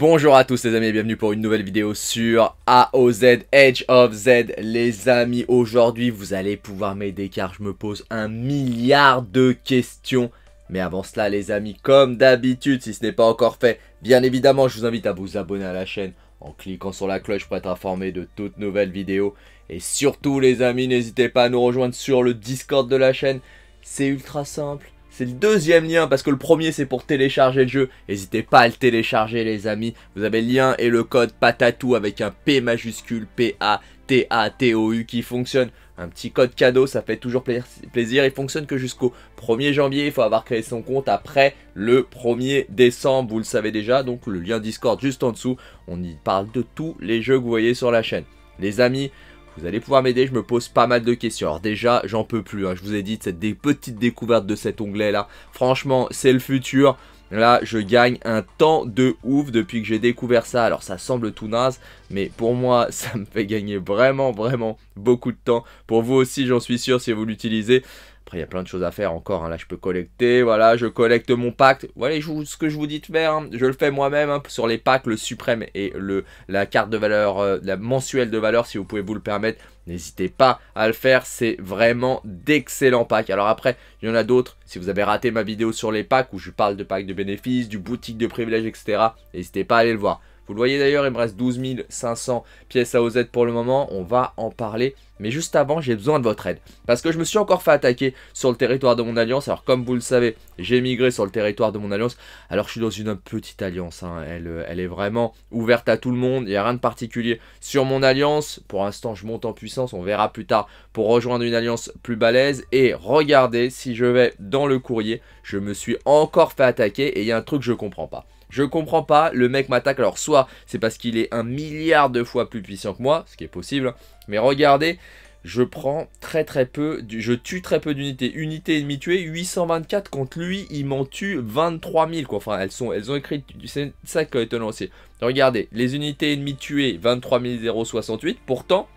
Bonjour à tous les amis et bienvenue pour une nouvelle vidéo sur AOZ Edge of Z. Les amis, aujourd'hui vous allez pouvoir m'aider car je me pose un milliard de questions. Mais avant cela les amis, comme d'habitude, si ce n'est pas encore fait, bien évidemment je vous invite à vous abonner à la chaîne, en cliquant sur la cloche pour être informé de toutes nouvelles vidéos. Et surtout les amis, n'hésitez pas à nous rejoindre sur le Discord de la chaîne. C'est ultra simple. C'est le deuxième lien parce que le premier c'est pour télécharger le jeu. N'hésitez pas à le télécharger les amis. Vous avez le lien et le code PATATOU avec un P majuscule P-A-T-A-T-O-U qui fonctionne. Un petit code cadeau, ça fait toujours plaisir. Il fonctionne que jusqu'au 1er janvier. Il faut avoir créé son compte après le 1er décembre. Vous le savez déjà. Donc le lien Discord juste en dessous. On y parle de tous les jeux que vous voyez sur la chaîne. Les amis, vous allez pouvoir m'aider, je me pose pas mal de questions. Alors déjà, j'en peux plus, hein. je vous ai dit, cette des petites découvertes de cet onglet là, franchement, c'est le futur. Là, je gagne un temps de ouf depuis que j'ai découvert ça. Alors, ça semble tout naze, mais pour moi, ça me fait gagner vraiment, vraiment beaucoup de temps. Pour vous aussi, j'en suis sûr, si vous l'utilisez. Après, il y a plein de choses à faire encore. Hein. Là, je peux collecter. Voilà, je collecte mon pacte. Voilà je, ce que je vous dis de faire. Hein. Je le fais moi-même hein, sur les packs, le suprême et le, la carte de valeur, euh, la mensuelle de valeur, si vous pouvez vous le permettre. N'hésitez pas à le faire, c'est vraiment d'excellents packs. Alors après, il y en a d'autres, si vous avez raté ma vidéo sur les packs, où je parle de packs de bénéfices, du boutique de privilèges, etc., n'hésitez pas à aller le voir. Vous le voyez d'ailleurs, il me reste 12 500 pièces à OZ pour le moment. On va en parler. Mais juste avant, j'ai besoin de votre aide. Parce que je me suis encore fait attaquer sur le territoire de mon alliance. Alors comme vous le savez, j'ai migré sur le territoire de mon alliance. Alors je suis dans une petite alliance. Hein. Elle, euh, elle, est vraiment ouverte à tout le monde. Il n'y a rien de particulier sur mon alliance. Pour l'instant, je monte en puissance. On verra plus tard pour rejoindre une alliance plus balèze. Et regardez, si je vais dans le courrier, je me suis encore fait attaquer. Et il y a un truc que je ne comprends pas. Je comprends pas, le mec m'attaque, alors soit c'est parce qu'il est un milliard de fois plus puissant que moi, ce qui est possible, mais regardez, je prends très très peu, je tue très peu d'unités, unités ennemies tuées, 824 contre lui, il m'en tue 23 000 quoi, enfin elles sont, elles ont écrit, c'est ça qui est étonnant aussi. Regardez, les unités ennemies tuées, 23 068, pourtant,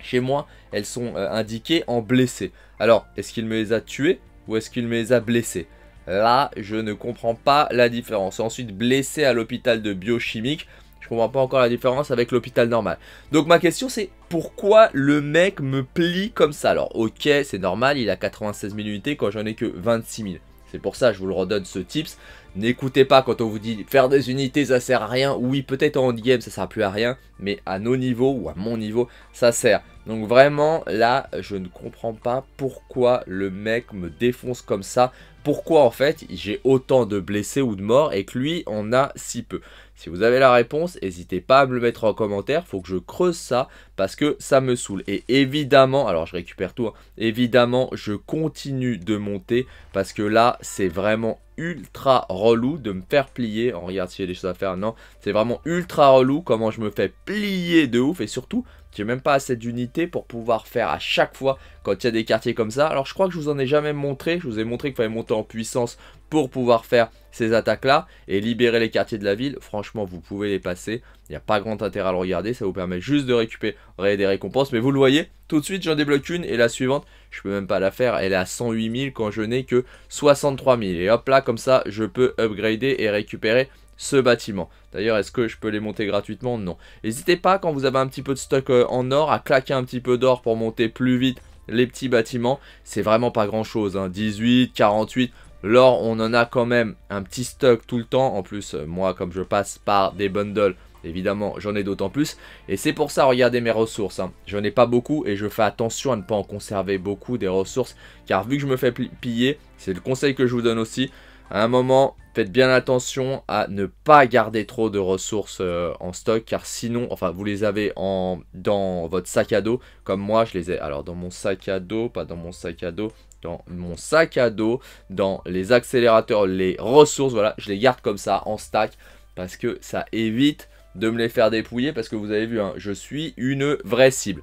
chez moi, elles sont euh, indiquées en blessés. Alors, est-ce qu'il me les a tuées, ou est-ce qu'il me les a blessées Là, je ne comprends pas la différence. Ensuite, blessé à l'hôpital de biochimique. Je ne comprends pas encore la différence avec l'hôpital normal. Donc ma question c'est pourquoi le mec me plie comme ça Alors ok c'est normal, il a 96 000 unités quand j'en ai que 26 000. C'est pour ça que je vous le redonne ce tips. N'écoutez pas quand on vous dit faire des unités ça sert à rien. Oui peut-être en endgame ça sert plus à rien. Mais à nos niveaux ou à mon niveau ça sert. Donc vraiment là je ne comprends pas pourquoi le mec me défonce comme ça pourquoi en fait j'ai autant de blessés ou de morts et que lui en a si peu. Si vous avez la réponse, n'hésitez pas à me le mettre en commentaire, faut que je creuse ça parce que ça me saoule. Et évidemment, alors je récupère tout, hein, évidemment je continue de monter parce que là c'est vraiment ultra relou de me faire plier. On regarde s'il y a des choses à faire, non, c'est vraiment ultra relou comment je me fais plier de ouf et surtout même pas assez d'unités pour pouvoir faire à chaque fois quand il y a des quartiers comme ça. Alors je crois que je vous en ai jamais montré, je vous ai montré qu'il fallait monter en puissance pour pouvoir faire ces attaques là et libérer les quartiers de la ville. Franchement vous pouvez les passer, il n'y a pas grand intérêt à le regarder, ça vous permet juste de récupérer des récompenses. Mais vous le voyez, tout de suite j'en débloque une et la suivante je peux même pas la faire, elle est à 108 000 quand je n'ai que 63 000. Et hop là comme ça je peux upgrader et récupérer ce bâtiment. D'ailleurs, est-ce que je peux les monter gratuitement Non. N'hésitez pas, quand vous avez un petit peu de stock euh, en or, à claquer un petit peu d'or pour monter plus vite les petits bâtiments. C'est vraiment pas grand-chose. 18, hein. 48... L'or, on en a quand même un petit stock tout le temps. En plus, euh, moi, comme je passe par des bundles, évidemment, j'en ai d'autant plus. Et c'est pour ça, regardez mes ressources. Hein. Je n'en ai pas beaucoup et je fais attention à ne pas en conserver beaucoup des ressources. Car vu que je me fais piller, c'est le conseil que je vous donne aussi, à un moment, faites bien attention à ne pas garder trop de ressources euh, en stock car sinon, enfin vous les avez en, dans votre sac à dos comme moi je les ai alors dans mon sac à dos, pas dans mon sac à dos, dans mon sac à dos, dans les accélérateurs, les ressources, voilà je les garde comme ça en stack parce que ça évite de me les faire dépouiller parce que vous avez vu, hein, je suis une vraie cible.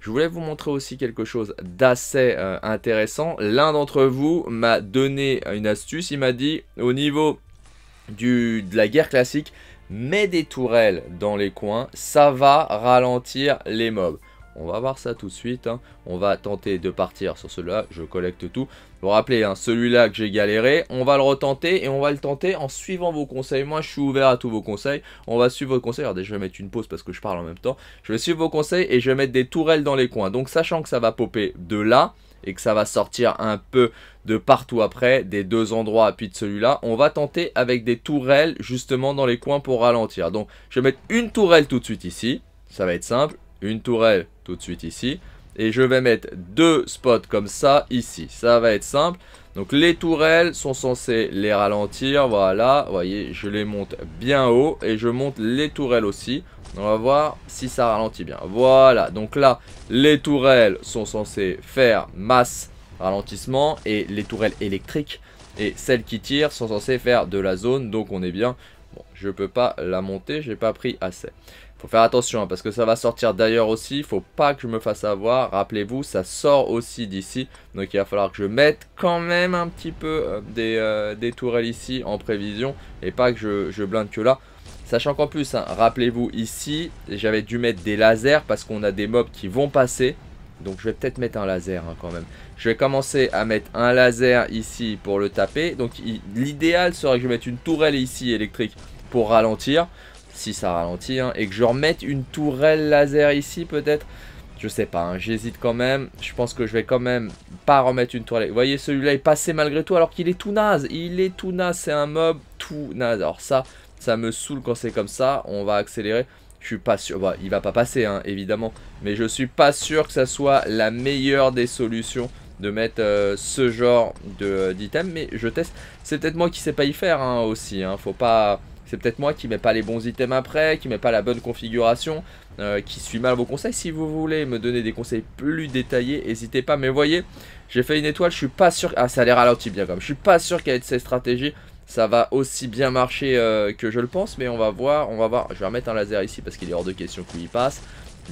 Je voulais vous montrer aussi quelque chose d'assez euh, intéressant. L'un d'entre vous m'a donné une astuce. Il m'a dit au niveau du, de la guerre classique, mets des tourelles dans les coins, ça va ralentir les mobs. On va voir ça tout de suite. Hein. On va tenter de partir sur celui-là. Je collecte tout. Vous vous rappelez, hein, celui-là que j'ai galéré, on va le retenter et on va le tenter en suivant vos conseils. Moi, je suis ouvert à tous vos conseils. On va suivre vos conseils. Regardez, je vais mettre une pause parce que je parle en même temps. Je vais suivre vos conseils et je vais mettre des tourelles dans les coins. Donc, sachant que ça va popper de là et que ça va sortir un peu de partout après, des deux endroits puis de celui-là, on va tenter avec des tourelles justement dans les coins pour ralentir. Donc, je vais mettre une tourelle tout de suite ici. Ça va être simple une tourelle tout de suite ici. Et je vais mettre deux spots comme ça ici. Ça va être simple. Donc les tourelles sont censées les ralentir. Voilà, vous voyez, je les monte bien haut. Et je monte les tourelles aussi. On va voir si ça ralentit bien. Voilà, donc là, les tourelles sont censées faire masse ralentissement. Et les tourelles électriques et celles qui tirent sont censées faire de la zone. Donc on est bien. Bon, je peux pas la monter, j'ai pas pris assez. Faut faire attention hein, parce que ça va sortir d'ailleurs aussi. Faut pas que je me fasse avoir. Rappelez-vous, ça sort aussi d'ici. Donc il va falloir que je mette quand même un petit peu euh, euh, des, tourelles ici en prévision. Et pas que je, je blinde que là. Sachant qu'en plus, hein, rappelez-vous ici, j'avais dû mettre des lasers parce qu'on a des mobs qui vont passer. Donc je vais peut-être mettre un laser hein, quand même. Je vais commencer à mettre un laser ici pour le taper. Donc l'idéal serait que je mette une tourelle ici électrique pour ralentir si ça ralentit, hein, et que je remette une tourelle laser ici peut-être, je sais pas, hein, j'hésite quand même, je pense que je vais quand même pas remettre une tourelle. Vous voyez, celui-là est passé malgré tout alors qu'il est tout naze, il est tout naze, c'est un mob tout naze. Alors ça, ça me saoule quand c'est comme ça, on va accélérer. Je suis pas sûr, bah, il va pas passer hein, évidemment, mais je suis pas sûr que ça soit la meilleure des solutions de mettre euh, ce genre d'item, mais je teste. C'est peut-être moi qui sais pas y faire aussi, hein, faut pas c'est peut-être moi qui mets pas les bons items après, qui mets pas la bonne configuration, euh, qui suit mal vos conseils. Si vous voulez me donner des conseils plus détaillés, n'hésitez pas. Mais voyez, j'ai fait une étoile, je suis pas sûr... Ah, ça a l'air ralenti bien comme. Je suis pas sûr qu'avec cette stratégies, ça va aussi bien marcher euh, que je le pense. Mais on va voir, on va voir. Je vais remettre un laser ici parce qu'il est hors de question qu'il y passe.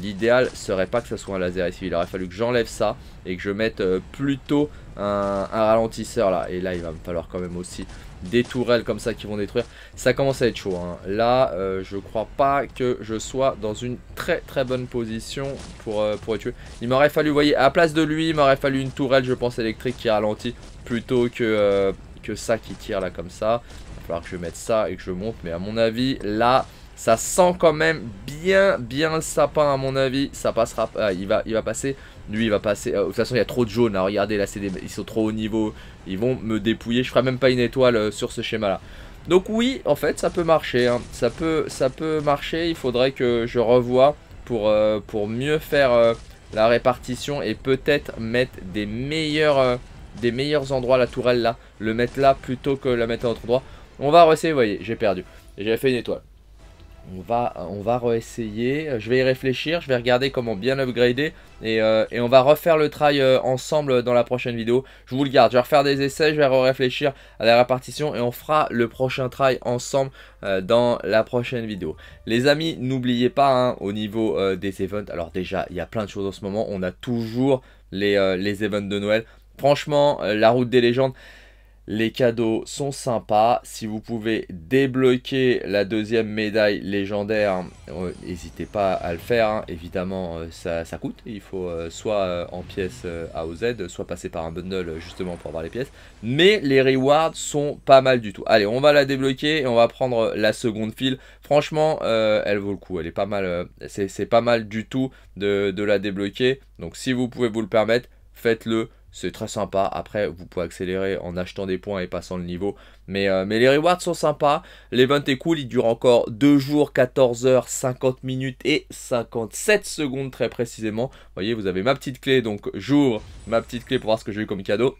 L'idéal serait pas que ce soit un laser ici, il aurait fallu que j'enlève ça et que je mette euh, plutôt un ralentisseur là. Et là il va me falloir quand même aussi des tourelles comme ça qui vont détruire. Ça commence à être chaud. Hein. Là, euh, je crois pas que je sois dans une très très bonne position pour, euh, pour tuer. Il m'aurait fallu, voyez, à la place de lui, il m'aurait fallu une tourelle, je pense, électrique qui ralentit plutôt que, euh, que ça qui tire là comme ça. Il va falloir que je mette ça et que je monte. Mais à mon avis, là... Ça sent quand même bien, bien le sapin à mon avis. Ça passera, il, va, il va passer lui, il va passer. Euh, de toute façon, il y a trop de jaunes. Regardez, là, des... ils sont trop haut niveau. Ils vont me dépouiller. Je ferai même pas une étoile euh, sur ce schéma-là. Donc oui, en fait, ça peut marcher. Hein. Ça, peut, ça peut marcher. Il faudrait que je revoie pour, euh, pour mieux faire la répartition et peut-être mettre des meilleurs, des meilleurs endroits, la tourelle là. Le mettre là plutôt que la mettre à autre endroit. On va re-essayer, vous voyez, j'ai perdu. J'ai fait une étoile on va, on va Je vais y réfléchir, je vais regarder comment bien upgrader. Et, euh, on va refaire le try euh, ensemble dans la prochaine vidéo. Je vous le garde, je vais refaire des essais, je vais réfléchir à la répartition. Et on fera le prochain try ensemble euh, dans la prochaine vidéo. Les amis, n'oubliez pas hein, au niveau des events. Alors déjà, il y a plein de choses en ce moment. On a toujours les, les events de Noël. Franchement, la route des légendes. Les cadeaux sont sympas. Si vous pouvez débloquer la deuxième médaille légendaire, euh, n'hésitez pas à le faire. Hein. Évidemment, euh, ça, coûte. Il faut euh, soit en pièces A ou Z, soit passer par un bundle justement pour avoir les pièces. Mais les rewards sont pas mal du tout. Allez, on va la débloquer et on va prendre la seconde file. Franchement, elle vaut le coup. Elle est pas mal. C'est pas mal du tout de la débloquer. Donc si vous pouvez vous le permettre, faites-le c'est très sympa. Après, vous pouvez accélérer en achetant des points et passant le niveau. Mais, euh, mais les rewards sont sympas. L'event est cool. Il dure encore 2 jours, 14 heures, 50 minutes et 57 secondes très précisément. Vous voyez, vous avez ma petite clé. Donc, j'ouvre ma petite clé pour voir ce que j'ai eu comme cadeau.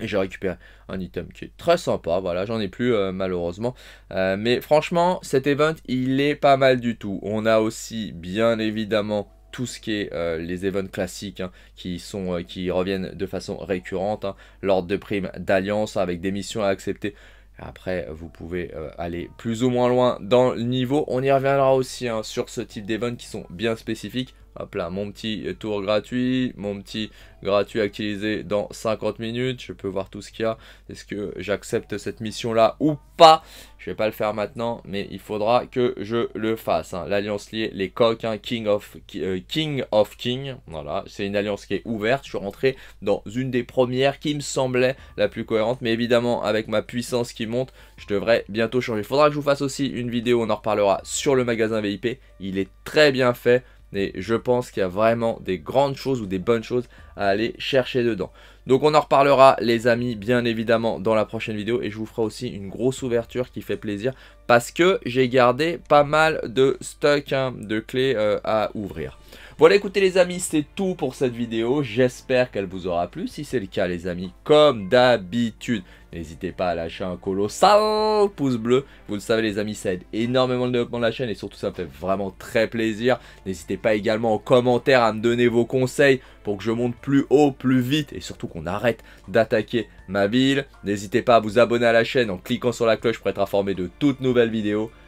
Et j'ai récupéré un item qui est très sympa, voilà, j'en ai plus euh, malheureusement. Euh, mais franchement, cet event, il est pas mal du tout. On a aussi, bien évidemment, tout ce qui est euh, les events classiques hein, qui, sont, euh, qui reviennent de façon récurrente, hein. l'ordre de prime d'alliance avec des missions à accepter. Après, vous pouvez euh, aller plus ou moins loin dans le niveau. On y reviendra aussi hein, sur ce type d'events qui sont bien spécifiques. Hop là, mon petit tour gratuit, mon petit gratuit utiliser dans 50 minutes. Je peux voir tout ce qu'il y a. Est-ce que j'accepte cette mission-là ou pas Je vais pas le faire maintenant, mais il faudra que je le fasse. Hein. L'alliance liée, les coques, hein. King of euh, King of King. Voilà, c'est une alliance qui est ouverte. Je suis rentré dans une des premières qui me semblait la plus cohérente, mais évidemment avec ma puissance qui monte, je devrais bientôt changer. Il faudra que je vous fasse aussi une vidéo, on en reparlera sur le magasin VIP. Il est très bien fait mais je pense qu'il y a vraiment des grandes choses ou des bonnes choses à aller chercher dedans. Donc on en reparlera les amis bien évidemment dans la prochaine vidéo et je vous ferai aussi une grosse ouverture qui fait plaisir parce que j'ai gardé pas mal de stocks hein, de clés euh, à ouvrir. Voilà, écoutez les amis, c'est tout pour cette vidéo. J'espère qu'elle vous aura plu. Si c'est le cas, les amis, comme d'habitude, n'hésitez pas à lâcher un colossal pouce bleu. Vous le savez, les amis, ça aide énormément le développement de la chaîne et surtout, ça me fait vraiment très plaisir. N'hésitez pas également en commentaire à me donner vos conseils pour que je monte plus haut, plus vite et surtout qu'on arrête d'attaquer ma ville. N'hésitez pas à vous abonner à la chaîne en cliquant sur la cloche pour être informé de toutes nouvelles vidéos.